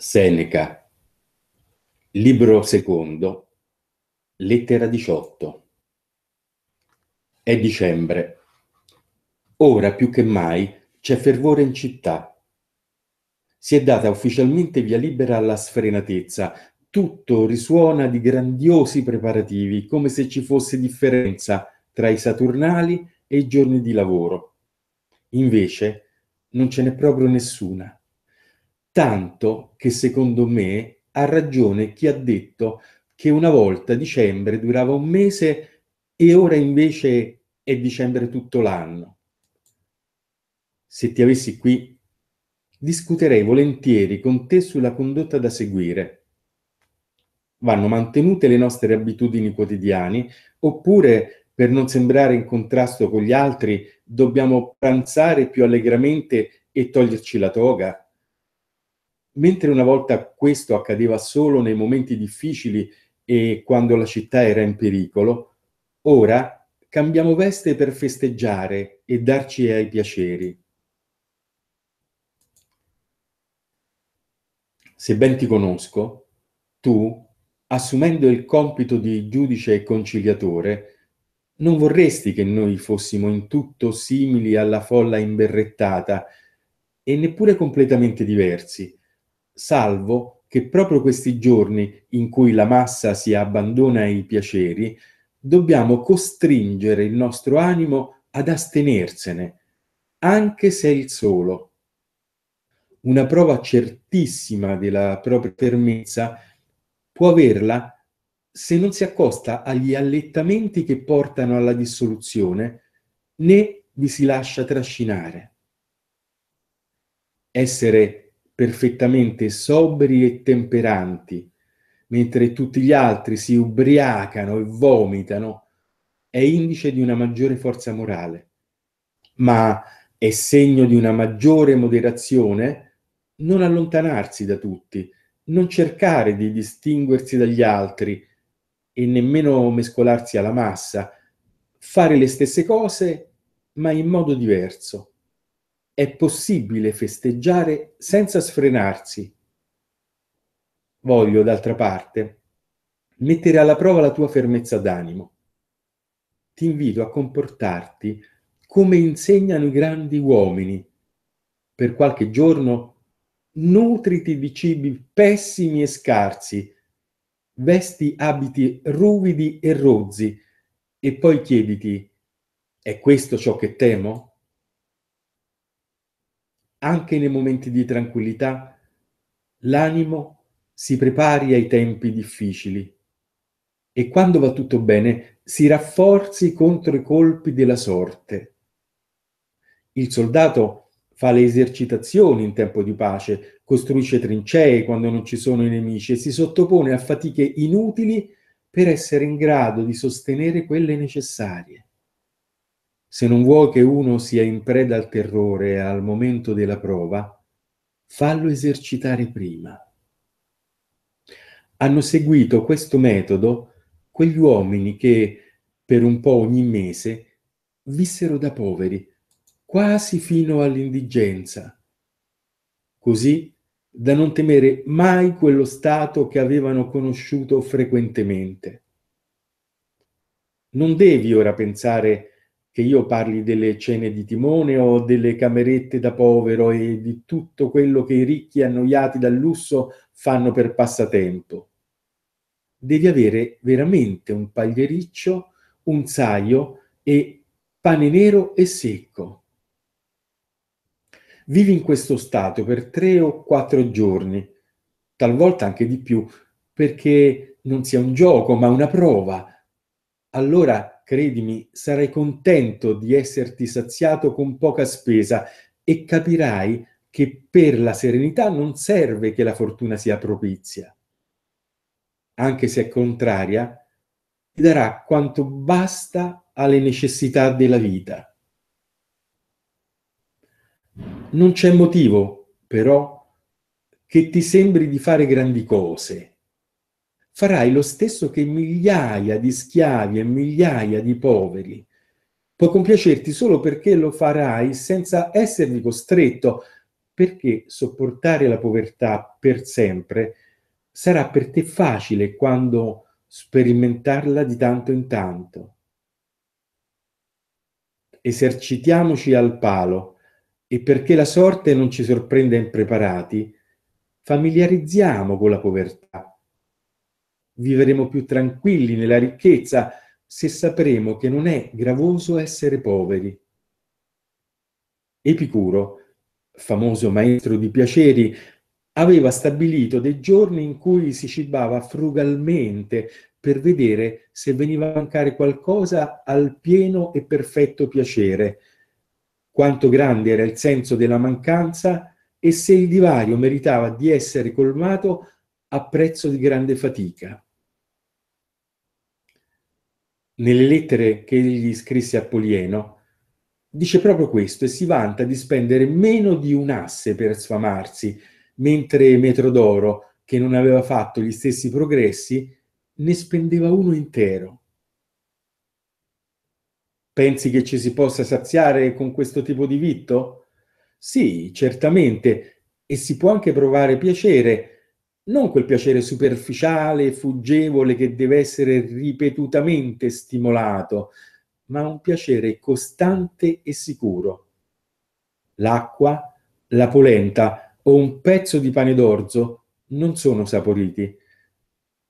Seneca, libro secondo, lettera 18. È dicembre. Ora più che mai c'è fervore in città. Si è data ufficialmente via libera alla sfrenatezza. Tutto risuona di grandiosi preparativi, come se ci fosse differenza tra i saturnali e i giorni di lavoro. Invece non ce n'è proprio nessuna tanto che secondo me ha ragione chi ha detto che una volta dicembre durava un mese e ora invece è dicembre tutto l'anno. Se ti avessi qui, discuterei volentieri con te sulla condotta da seguire. Vanno mantenute le nostre abitudini quotidiane, oppure, per non sembrare in contrasto con gli altri, dobbiamo pranzare più allegramente e toglierci la toga? Mentre una volta questo accadeva solo nei momenti difficili e quando la città era in pericolo, ora cambiamo veste per festeggiare e darci ai piaceri. Se ben ti conosco, tu, assumendo il compito di giudice e conciliatore, non vorresti che noi fossimo in tutto simili alla folla imberrettata e neppure completamente diversi, salvo che proprio questi giorni in cui la massa si abbandona ai piaceri, dobbiamo costringere il nostro animo ad astenersene, anche se il solo. Una prova certissima della propria fermezza può averla se non si accosta agli allettamenti che portano alla dissoluzione, né vi si lascia trascinare. Essere perfettamente sobri e temperanti, mentre tutti gli altri si ubriacano e vomitano, è indice di una maggiore forza morale, ma è segno di una maggiore moderazione non allontanarsi da tutti, non cercare di distinguersi dagli altri e nemmeno mescolarsi alla massa, fare le stesse cose ma in modo diverso è possibile festeggiare senza sfrenarsi. Voglio, d'altra parte, mettere alla prova la tua fermezza d'animo. Ti invito a comportarti come insegnano i grandi uomini. Per qualche giorno nutriti di cibi pessimi e scarsi, vesti abiti ruvidi e rozzi e poi chiediti, è questo ciò che temo? anche nei momenti di tranquillità, l'animo si prepari ai tempi difficili e quando va tutto bene si rafforzi contro i colpi della sorte. Il soldato fa le esercitazioni in tempo di pace, costruisce trincee quando non ci sono i nemici e si sottopone a fatiche inutili per essere in grado di sostenere quelle necessarie. Se non vuoi che uno sia in preda al terrore al momento della prova, fallo esercitare prima. Hanno seguito questo metodo quegli uomini che per un po' ogni mese vissero da poveri, quasi fino all'indigenza, così da non temere mai quello stato che avevano conosciuto frequentemente. Non devi ora pensare a che io parli delle cene di timone o delle camerette da povero e di tutto quello che i ricchi annoiati dal lusso fanno per passatempo. Devi avere veramente un pagliericcio, un saio e pane nero e secco. Vivi in questo stato per tre o quattro giorni, talvolta anche di più, perché non sia un gioco ma una prova. Allora Credimi, sarai contento di esserti saziato con poca spesa e capirai che per la serenità non serve che la fortuna sia propizia. Anche se è contraria, ti darà quanto basta alle necessità della vita. Non c'è motivo, però, che ti sembri di fare grandi cose farai lo stesso che migliaia di schiavi e migliaia di poveri. Puoi compiacerti solo perché lo farai senza esservi costretto, perché sopportare la povertà per sempre sarà per te facile quando sperimentarla di tanto in tanto. Esercitiamoci al palo e perché la sorte non ci sorprenda impreparati, familiarizziamo con la povertà vivremo più tranquilli nella ricchezza se sapremo che non è gravoso essere poveri. Epicuro, famoso maestro di piaceri, aveva stabilito dei giorni in cui si cibava frugalmente per vedere se veniva a mancare qualcosa al pieno e perfetto piacere, quanto grande era il senso della mancanza e se il divario meritava di essere colmato a prezzo di grande fatica nelle lettere che gli scrisse a Polieno, dice proprio questo e si vanta di spendere meno di un asse per sfamarsi, mentre Metrodoro, che non aveva fatto gli stessi progressi, ne spendeva uno intero. Pensi che ci si possa saziare con questo tipo di vitto? Sì, certamente, e si può anche provare piacere, non quel piacere superficiale, fuggevole che deve essere ripetutamente stimolato, ma un piacere costante e sicuro. L'acqua, la polenta o un pezzo di pane d'orzo non sono saporiti.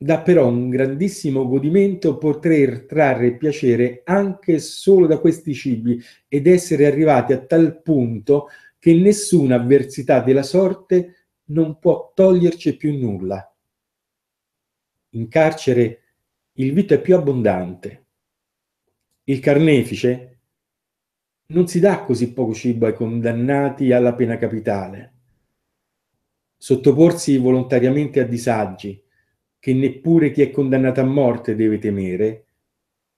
Da però un grandissimo godimento poter trarre piacere anche solo da questi cibi ed essere arrivati a tal punto che nessuna avversità della sorte non può toglierci più nulla. In carcere il vito è più abbondante. Il carnefice non si dà così poco cibo ai condannati alla pena capitale. Sottoporsi volontariamente a disagi che neppure chi è condannato a morte deve temere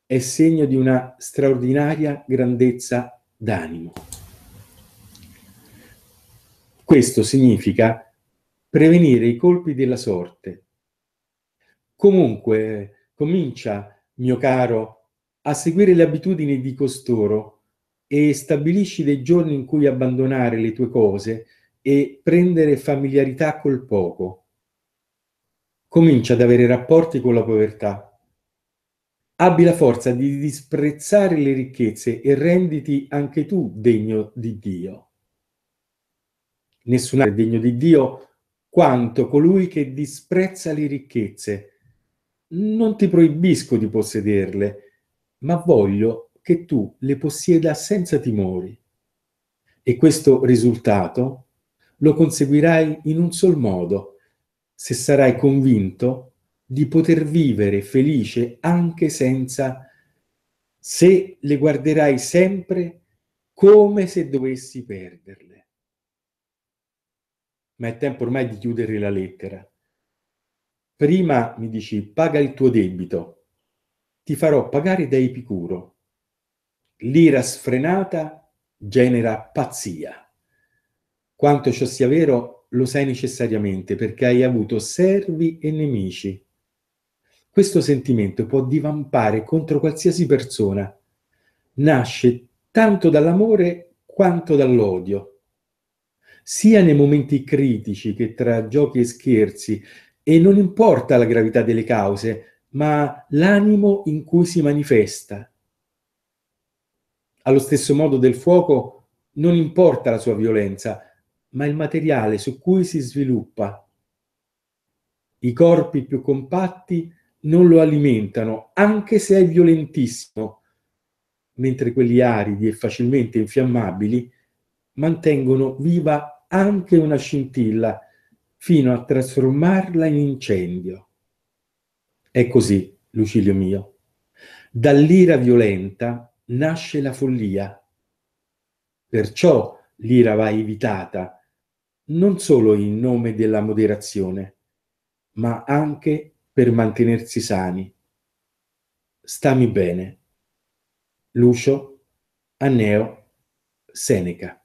è segno di una straordinaria grandezza d'animo. Questo significa che prevenire i colpi della sorte. Comunque, comincia, mio caro, a seguire le abitudini di costoro e stabilisci dei giorni in cui abbandonare le tue cose e prendere familiarità col poco. Comincia ad avere rapporti con la povertà. Abbi la forza di disprezzare le ricchezze e renditi anche tu degno di Dio. Nessun altro degno di Dio quanto colui che disprezza le ricchezze. Non ti proibisco di possederle, ma voglio che tu le possieda senza timori. E questo risultato lo conseguirai in un sol modo, se sarai convinto di poter vivere felice anche senza, se le guarderai sempre come se dovessi perderle ma è tempo ormai di chiudere la lettera. Prima mi dici paga il tuo debito, ti farò pagare da Epicuro. L'ira sfrenata genera pazzia. Quanto ciò sia vero lo sai necessariamente perché hai avuto servi e nemici. Questo sentimento può divampare contro qualsiasi persona. Nasce tanto dall'amore quanto dall'odio sia nei momenti critici che tra giochi e scherzi, e non importa la gravità delle cause, ma l'animo in cui si manifesta. Allo stesso modo del fuoco non importa la sua violenza, ma il materiale su cui si sviluppa. I corpi più compatti non lo alimentano, anche se è violentissimo, mentre quelli aridi e facilmente infiammabili mantengono viva anche una scintilla fino a trasformarla in incendio. È così, Lucilio mio. Dall'ira violenta nasce la follia. Perciò l'ira va evitata, non solo in nome della moderazione, ma anche per mantenersi sani. Stami bene. Lucio Anneo Seneca